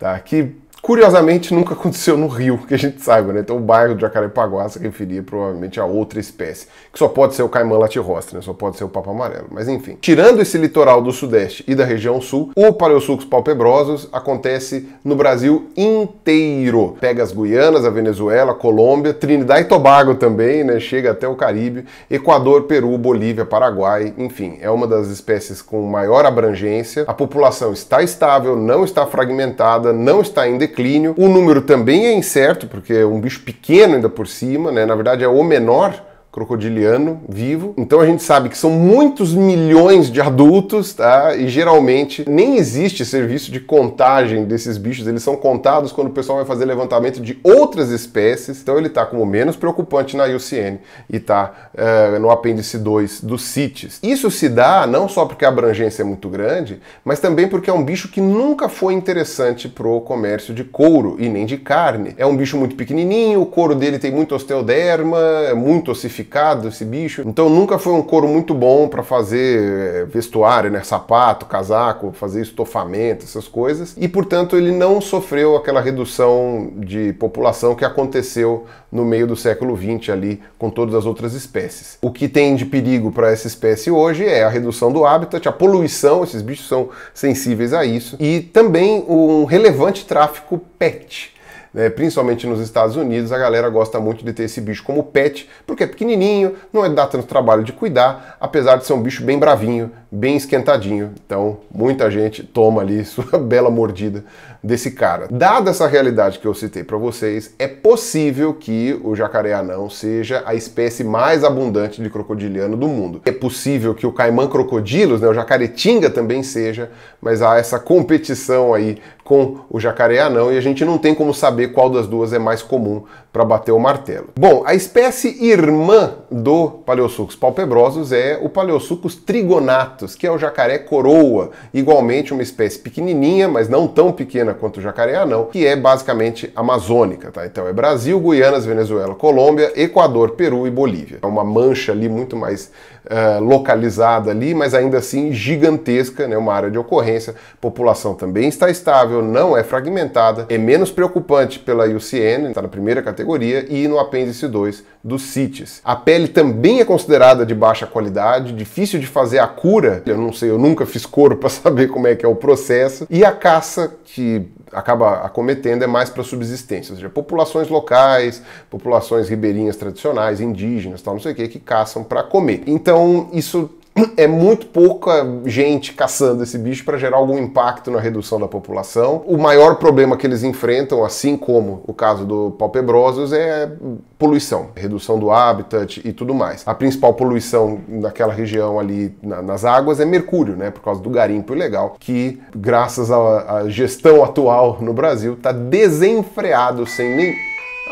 tá? Que Curiosamente, nunca aconteceu no Rio, que a gente saiba, né? Então o bairro de Jacarepaguá se referia provavelmente a outra espécie, que só pode ser o caimã latirostre, né? Só pode ser o papo amarelo. Mas enfim, tirando esse litoral do sudeste e da região sul, o Paleosucos palpebrosos acontece no Brasil inteiro. Pega as Guianas, a Venezuela, a Colômbia, Trinidad e Tobago também, né? Chega até o Caribe, Equador, Peru, Bolívia, Paraguai, enfim, é uma das espécies com maior abrangência. A população está estável, não está fragmentada, não está em declínio. O número também é incerto, porque é um bicho pequeno ainda por cima, né? Na verdade é o menor crocodiliano vivo. Então a gente sabe que são muitos milhões de adultos, tá? E geralmente nem existe serviço de contagem desses bichos, eles são contados quando o pessoal vai fazer levantamento de outras espécies. Então ele tá como menos preocupante na IUCN e tá eh, no apêndice 2 do CITES. Isso se dá não só porque a abrangência é muito grande, mas também porque é um bicho que nunca foi interessante pro comércio de couro e nem de carne. É um bicho muito pequenininho, o couro dele tem muito osteoderma, é muito ossificado, domesticado esse bicho. Então nunca foi um couro muito bom para fazer eh, vestuário, né, sapato, casaco, fazer estofamento, essas coisas. E portanto ele não sofreu aquela redução de população que aconteceu no meio do século XX ali com todas as outras espécies. O que tem de perigo para essa espécie hoje é a redução do habitat, a poluição, esses bichos são sensíveis a isso, e também um relevante tráfico pet né, principalmente nos Estados Unidos, a galera gosta muito de ter esse bicho como pet, porque é pequenininho, não é dá tanto trabalho de cuidar, apesar de ser um bicho bem bravinho, bem esquentadinho. Então, muita gente toma ali sua bela mordida desse cara. Dada essa realidade que eu citei para vocês, é possível que o jacaré anão seja a espécie mais abundante de crocodiliano do mundo. É possível que o caimã crocodilos, né, o jacaretinga também seja, mas há essa competição aí com o jacaré anão e a gente não tem como saber qual das duas é mais comum para bater o martelo. Bom, a espécie irmã do Paleossucos palpebrosus é o Paleossucos trigonatus, que é o jacaré coroa, igualmente uma espécie pequenininha, mas não tão pequena quanto o jacaré anão, que é basicamente amazônica, tá? Então é Brasil, Guianas, Venezuela, Colômbia, Equador, Peru e Bolívia. É uma mancha ali muito mais uh, localizada ali, mas ainda assim gigantesca, né? Uma área de ocorrência, população também está estável, não é fragmentada, é menos preocupante pela IUCN, está na primeira categoria categoria e no apêndice 2 dos CITES. A pele também é considerada de baixa qualidade, difícil de fazer a cura. Eu não sei, eu nunca fiz couro para saber como é que é o processo. E a caça que acaba acometendo é mais para subsistência, ou seja, populações locais, populações ribeirinhas tradicionais, indígenas, tal, não sei o que, que caçam para comer. Então, isso é muito pouca gente caçando esse bicho para gerar algum impacto na redução da população. O maior problema que eles enfrentam, assim como o caso do palpebrosos, é poluição, redução do habitat e tudo mais. A principal poluição naquela região ali na, nas águas é mercúrio, né, por causa do garimpo ilegal, que graças à gestão atual no Brasil está desenfreado sem nem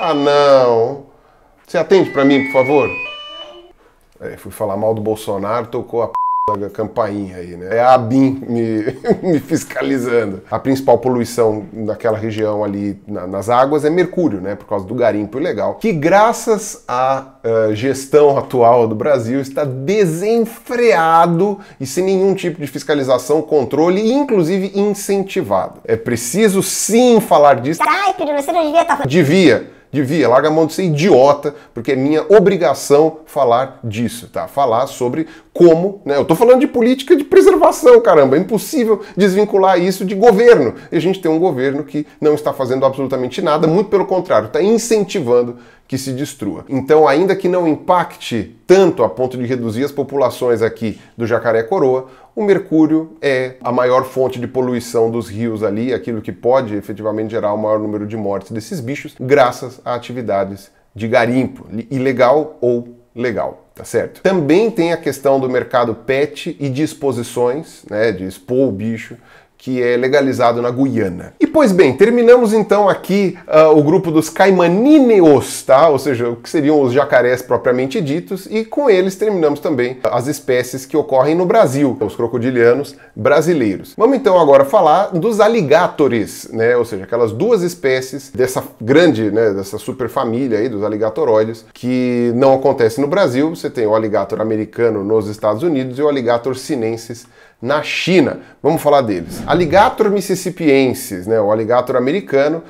Ah, não. Você atende para mim, por favor? É, fui falar mal do Bolsonaro, tocou a p da campainha aí, né? É a ABIN me, me fiscalizando. A principal poluição naquela região ali na, nas águas é mercúrio, né? Por causa do garimpo ilegal. Que graças à uh, gestão atual do Brasil está desenfreado e sem nenhum tipo de fiscalização, controle e inclusive incentivado. É preciso sim falar disso. Caralho, Pedro, você não devia estar... Tá devia Devia, larga a mão de ser idiota, porque é minha obrigação falar disso, tá? Falar sobre como, né? Eu tô falando de política de preservação, caramba, é impossível desvincular isso de governo. E a gente tem um governo que não está fazendo absolutamente nada, muito pelo contrário, está incentivando que se destrua. Então, ainda que não impacte tanto a ponto de reduzir as populações aqui do Jacaré Coroa, o mercúrio é a maior fonte de poluição dos rios ali, aquilo que pode efetivamente gerar o maior número de mortes desses bichos, graças a atividades de garimpo, ilegal ou legal, tá certo? Também tem a questão do mercado pet e de exposições, né, de expor o bicho que é legalizado na Guiana. E pois bem, terminamos então aqui uh, o grupo dos caimanineos, tá? Ou seja, o que seriam os jacarés propriamente ditos, e com eles terminamos também as espécies que ocorrem no Brasil, os crocodilianos brasileiros. Vamos então agora falar dos aligatores, né? Ou seja, aquelas duas espécies dessa grande, né, dessa superfamília aí dos aligatoroides que não acontece no Brasil. Você tem o aligator americano nos Estados Unidos e o aligator sinensis na China. Vamos falar deles. Alligator mississippiensis, né, o alligator americano,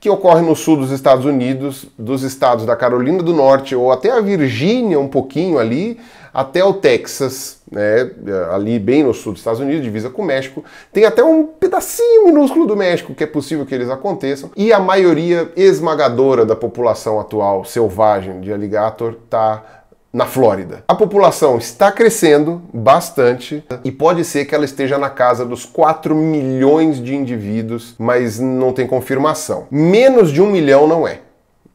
que ocorre no sul dos Estados Unidos, dos estados da Carolina do Norte ou até a Virgínia, um pouquinho ali, até o Texas, né, ali bem no sul dos Estados Unidos, divisa com o México. Tem até um pedacinho minúsculo do México que é possível que eles aconteçam. E a maioria esmagadora da população atual selvagem de alligator está na Flórida. A população está crescendo bastante e pode ser que ela esteja na casa dos 4 milhões de indivíduos, mas não tem confirmação. Menos de um milhão não é.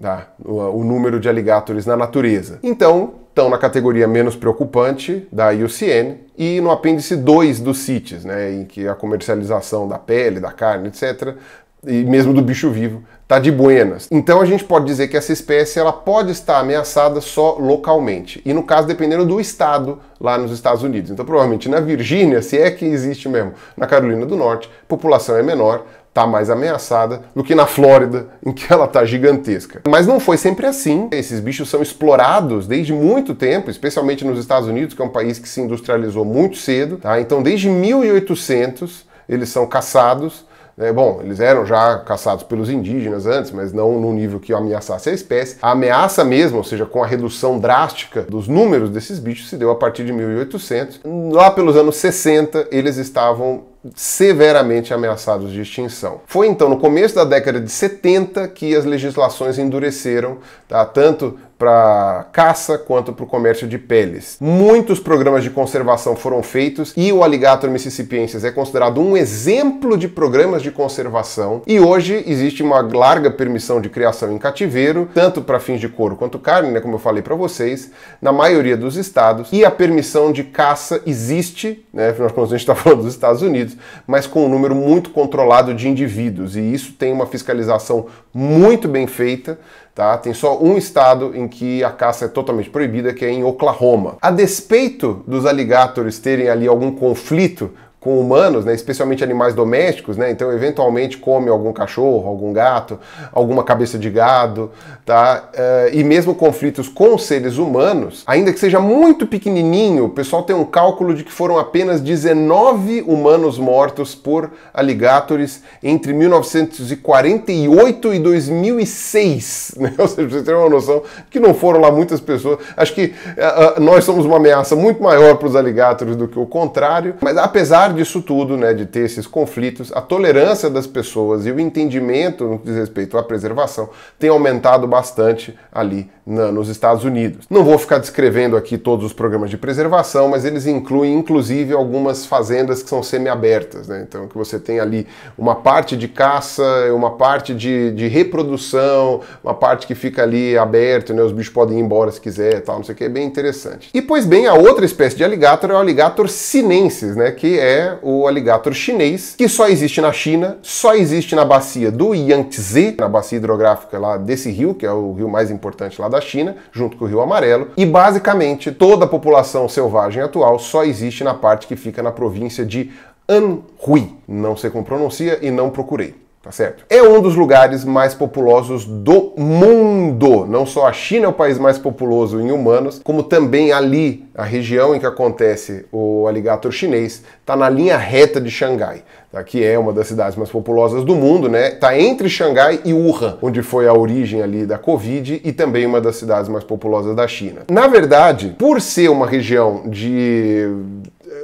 Tá? O, o número de aligatores na natureza. Então, estão na categoria menos preocupante da IUCN e no apêndice 2 do CITES, né, em que a comercialização da pele, da carne, etc., e mesmo do bicho vivo, está de buenas. Então a gente pode dizer que essa espécie ela pode estar ameaçada só localmente. E no caso, dependendo do estado lá nos Estados Unidos. Então, provavelmente na Virgínia, se é que existe mesmo, na Carolina do Norte, a população é menor, está mais ameaçada do que na Flórida, em que ela está gigantesca. Mas não foi sempre assim. Esses bichos são explorados desde muito tempo, especialmente nos Estados Unidos, que é um país que se industrializou muito cedo. Tá? Então, desde 1800, eles são caçados né, bom, eles eram já caçados pelos indígenas antes, mas não no nível que ameaçasse a espécie. A ameaça mesmo, ou seja, com a redução drástica dos números desses bichos, se deu a partir de 1800. Lá pelos anos 60, eles estavam severamente ameaçados de extinção. Foi então no começo da década de 70 que as legislações endureceram, tá? tanto para caça quanto para o comércio de peles. Muitos programas de conservação foram feitos e o Alligator mississipiensis é considerado um exemplo de programas de conservação e hoje existe uma larga permissão de criação em cativeiro, tanto para fins de couro quanto carne, né, como eu falei para vocês, na maioria dos estados e a permissão de caça existe, né, afinal de contas a gente está falando dos Estados Unidos, mas com um número muito controlado de indivíduos. E isso tem uma fiscalização muito bem feita. Tá? Tem só um estado em que a caça é totalmente proibida, que é em Oklahoma. A despeito dos aligatores terem ali algum conflito com humanos, né, especialmente animais domésticos, né, então eventualmente come algum cachorro, algum gato, alguma cabeça de gado, tá? Uh, e mesmo conflitos com seres humanos, ainda que seja muito pequenininho, o pessoal tem um cálculo de que foram apenas 19 humanos mortos por aligatores entre 1948 e 2006, né? ou seja, vocês têm uma noção que não foram lá muitas pessoas, acho que uh, uh, nós somos uma ameaça muito maior para os aligatores do que o contrário, mas apesar disso tudo, né, de ter esses conflitos, a tolerância das pessoas e o entendimento no que diz respeito à preservação tem aumentado bastante ali na, nos Estados Unidos. Não vou ficar descrevendo aqui todos os programas de preservação, mas eles incluem inclusive algumas fazendas que são semiabertas, né? Então que você tem ali uma parte de caça, uma parte de, de reprodução, uma parte que fica ali aberta, né? Os bichos podem ir embora se quiser, tal, não sei o que, é bem interessante. E pois bem, a outra espécie de alligator é o alligator sinensis, né? Que é é o alligator chinês, que só existe na China, só existe na bacia do Yangtze, na bacia hidrográfica lá desse rio, que é o rio mais importante lá da China, junto com o Rio Amarelo, e basicamente toda a população selvagem atual só existe na parte que fica na província de Anhui. Não sei como pronuncia e não procurei tá certo? É um dos lugares mais populosos do mundo. Não só a China é o país mais populoso em humanos, como também ali, a região em que acontece o alligator chinês, está na linha reta de Xangai, tá? que é uma das cidades mais populosas do mundo, né? Tá entre Xangai e Wuhan, onde foi a origem ali da Covid e também uma das cidades mais populosas da China. Na verdade, por ser uma região de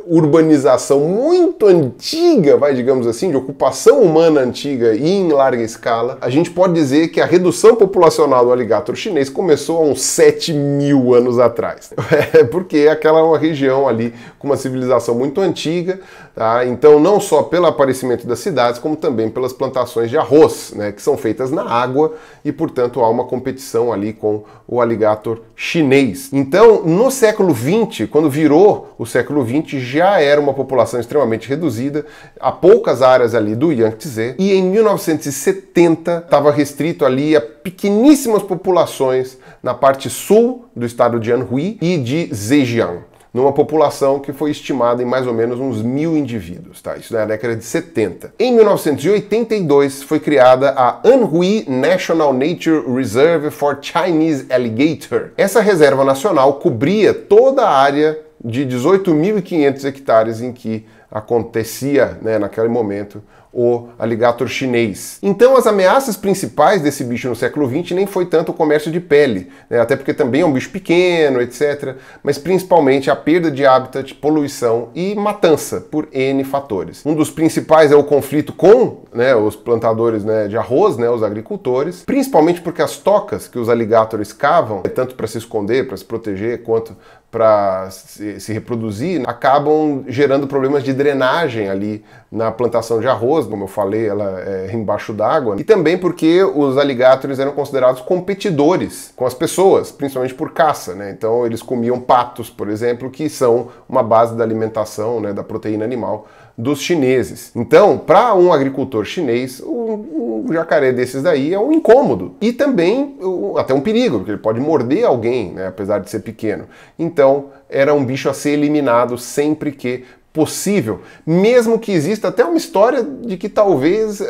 urbanização muito antiga, vai, digamos assim, de ocupação humana antiga e em larga escala, a gente pode dizer que a redução populacional do aligatro chinês começou há uns 7 mil anos atrás. É porque é aquela é uma região ali com uma civilização muito antiga, tá? Então, não só pelo aparecimento das cidades, como também pelas plantações de arroz, né, que são feitas na água e, portanto, há uma competição ali com o aligator chinês. Então, no século XX, quando virou o século XX, já era uma população extremamente reduzida, a poucas áreas ali do Yangtze, e em 1970 estava restrito ali a pequeníssimas populações na parte sul do estado de Anhui e de Zhejiang numa população que foi estimada em mais ou menos uns mil indivíduos, tá? Isso na década de 70. Em 1982 foi criada a Anhui National Nature Reserve for Chinese Alligator. Essa reserva nacional cobria toda a área de 18.500 hectares em que acontecia, né, naquele momento, o alligator chinês. Então, as ameaças principais desse bicho no século XX nem foi tanto o comércio de pele, né, até porque também é um bicho pequeno, etc., mas principalmente a perda de hábitat, poluição e matança por N fatores. Um dos principais é o conflito com né, os plantadores né, de arroz, né, os agricultores, principalmente porque as tocas que os alligators cavam, tanto para se esconder, para se proteger, quanto para se, se, reproduzir, acabam gerando problemas de drenagem ali na plantação de arroz, como eu falei, ela é embaixo d'água, e também porque os aligatores eram considerados competidores com as pessoas, principalmente por caça, né? Então eles comiam patos, por exemplo, que são uma base da alimentação, né, da proteína animal dos chineses. Então, para um agricultor chinês, um, um, jacaré desses daí é um incômodo e também um, até um perigo, porque ele pode morder alguém, né, apesar de ser pequeno. Então, era um bicho a ser eliminado sempre que possível, mesmo que exista até uma história de que talvez uh,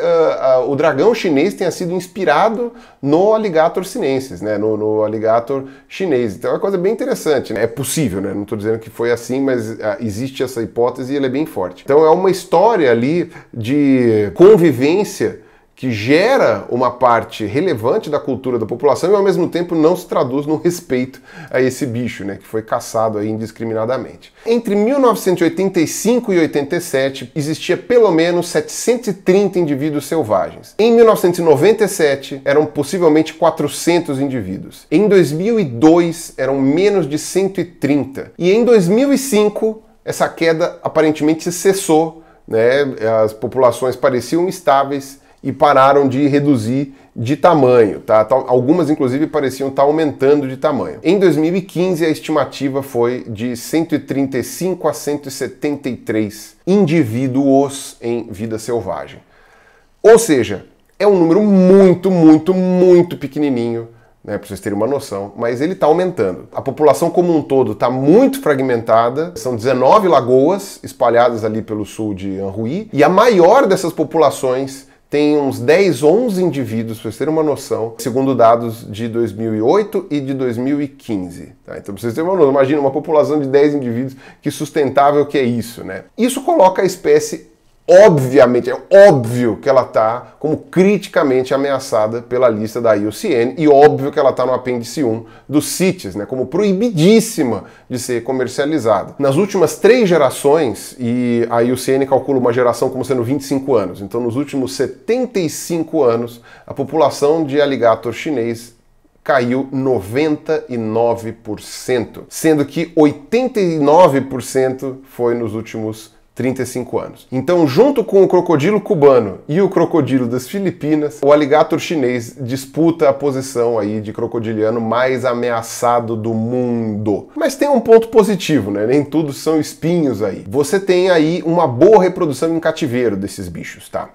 uh, o dragão chinês tenha sido inspirado no alligator sinensis, né, no, no alligator chinês. Então é uma coisa bem interessante, né? é possível, né? não estou dizendo que foi assim, mas uh, existe essa hipótese e ela é bem forte. Então é uma história ali de convivência que gera uma parte relevante da cultura da população e ao mesmo tempo não se traduz no respeito a esse bicho, né, que foi caçado aí indiscriminadamente. Entre 1985 e 87 existia pelo menos 730 indivíduos selvagens. Em 1997 eram possivelmente 400 indivíduos. Em 2002 eram menos de 130 e em 2005 essa queda aparentemente cessou, né? As populações pareciam estáveis e pararam de reduzir de tamanho, tá? tá algumas inclusive pareciam estar tá aumentando de tamanho. Em 2015 a estimativa foi de 135 a 173 indivíduos em vida selvagem. Ou seja, é um número muito, muito, muito pequenininho, né, para vocês terem uma noção, mas ele está aumentando. A população como um todo está muito fragmentada, são 19 lagoas espalhadas ali pelo sul de Anhui, e a maior dessas populações tem uns 10, 11 indivíduos, para vocês terem uma noção, segundo dados de 2008 e de 2015. Tá? Então, para vocês terem uma noção, imagina uma população de 10 indivíduos, que sustentável que é isso, né? Isso coloca a espécie obviamente, é óbvio que ela está como criticamente ameaçada pela lista da IUCN e óbvio que ela está no apêndice 1 do CITES, né, como proibidíssima de ser comercializada. Nas últimas três gerações, e a IUCN calcula uma geração como sendo 25 anos, então nos últimos 75 anos, a população de aligator chinês caiu 99%, sendo que 89% foi nos últimos 35 anos. Então, junto com o crocodilo cubano e o crocodilo das Filipinas, o alligator chinês disputa a posição aí de crocodiliano mais ameaçado do mundo. Mas tem um ponto positivo, né? Nem tudo são espinhos aí. Você tem aí uma boa reprodução em cativeiro desses bichos, tá?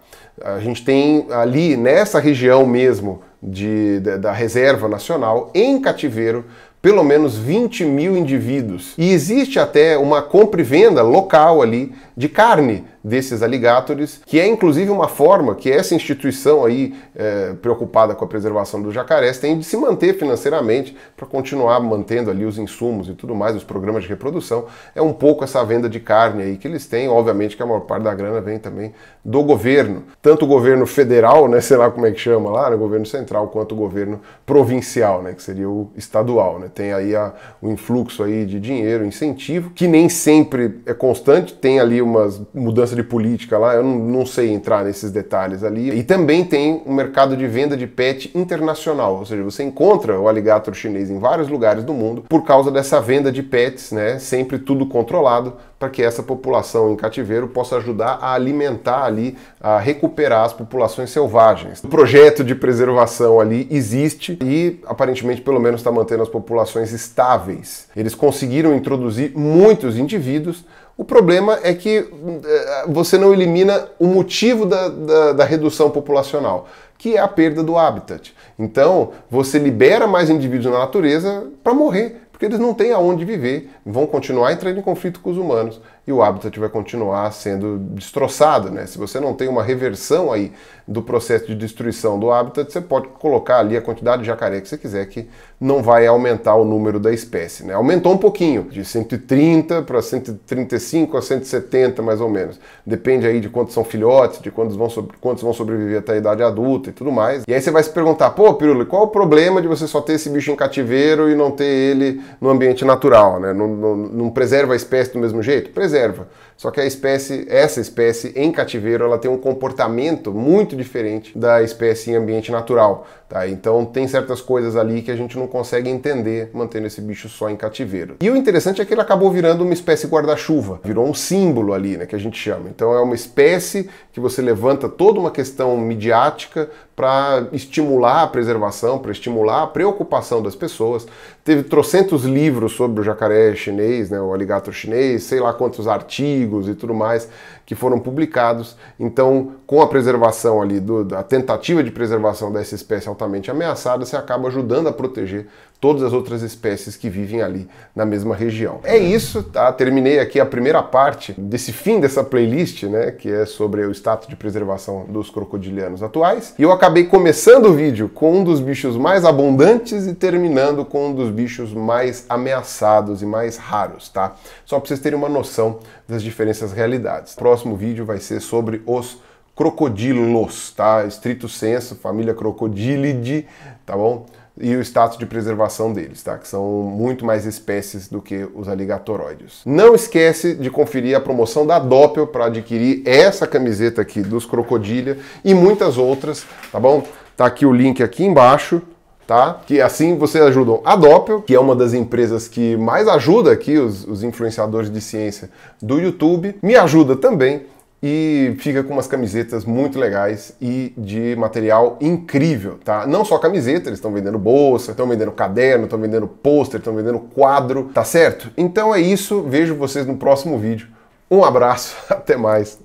A gente tem ali nessa região mesmo de, da, da reserva nacional, em cativeiro, pelo menos 20 mil indivíduos. E existe até uma compra e venda local ali de carne desses aligatores, que é inclusive uma forma que essa instituição aí é, preocupada com a preservação dos jacarés tem de se manter financeiramente para continuar mantendo ali os insumos e tudo mais, os programas de reprodução. É um pouco essa venda de carne aí que eles têm, obviamente que a maior parte da grana vem também do governo, tanto o governo federal, né, sei lá como é que chama lá, né, o governo central, quanto o governo provincial, né, que seria o estadual, né. Tem aí a, o influxo aí de dinheiro, incentivo, que nem sempre é constante, tem ali umas mudanças de política lá, eu não, não, sei entrar nesses detalhes ali. E também tem um mercado de venda de pet internacional, ou seja, você encontra o alligator chinês em vários lugares do mundo por causa dessa venda de pets, né? Sempre tudo controlado para que essa população em cativeiro possa ajudar a alimentar ali, a recuperar as populações selvagens. O projeto de preservação ali existe e aparentemente pelo menos está mantendo as populações estáveis. Eles conseguiram introduzir muitos indivíduos o problema é que eh, você não elimina o motivo da, da, da, redução populacional, que é a perda do habitat. Então, você libera mais indivíduos na natureza para morrer, porque eles não têm aonde viver, vão continuar entrando em conflito com os humanos e o habitat vai continuar sendo destroçado. Né? Se você não tem uma reversão aí do processo de destruição do habitat, você pode colocar ali a quantidade de jacaré que você quiser que não vai aumentar o número da espécie. Né? Aumentou um pouquinho, de 130 para 135 a 170 mais ou menos. Depende aí de quantos são filhotes, de quantos vão, sobre, quantos vão sobreviver até a idade adulta e tudo mais. E aí você vai se perguntar, pô, Pirula, qual o problema de você só ter esse bicho em cativeiro e não ter ele no ambiente natural? Né? Não, não, não preserva a espécie do mesmo jeito? Preserva. Só que a espécie, essa espécie em cativeiro, ela tem um comportamento muito diferente da espécie em ambiente natural, tá? Então tem certas coisas ali que a gente não consegue entender mantendo esse bicho só em cativeiro. E o interessante é que ele acabou virando uma espécie guarda-chuva, virou um símbolo ali, né, que a gente chama. Então é uma espécie que você levanta toda uma questão midiática para estimular a preservação, para estimular a preocupação das pessoas. Teve trocentos livros sobre o jacaré chinês, né, o aligato chinês, sei lá quantos artigos e tudo mais que foram publicados. Então, com a preservação ali, do, a tentativa de preservação dessa espécie altamente ameaçada, você acaba ajudando a proteger todas as outras espécies que vivem ali na mesma região. É isso, tá? Terminei aqui a primeira parte desse fim dessa playlist, né, que é sobre o status de preservação dos crocodilianos atuais. E eu acabei começando o vídeo com um dos bichos mais abundantes e terminando com um dos bichos mais ameaçados e mais raros, tá? Só para vocês terem uma noção das diferenças realidades. O próximo vídeo vai ser sobre os crocodilos, tá? Estrito senso, família crocodilidae, tá bom? e o status de preservação deles, tá? Que são muito mais espécies do que os aligatoroides. Não esquece de conferir a promoção da Doppel para adquirir essa camiseta aqui dos crocodilha e muitas outras, tá bom? Tá aqui o link aqui embaixo tá? Que assim vocês ajudam a Doppel, que é uma das empresas que mais ajuda aqui os, os, influenciadores de ciência do YouTube, me ajuda também e fica com umas camisetas muito legais e de material incrível, tá? Não só camiseta, eles estão vendendo bolsa, estão vendendo caderno, estão vendendo pôster, estão vendendo quadro, tá certo? Então é isso, vejo vocês no próximo vídeo. Um abraço, até mais.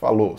Falou!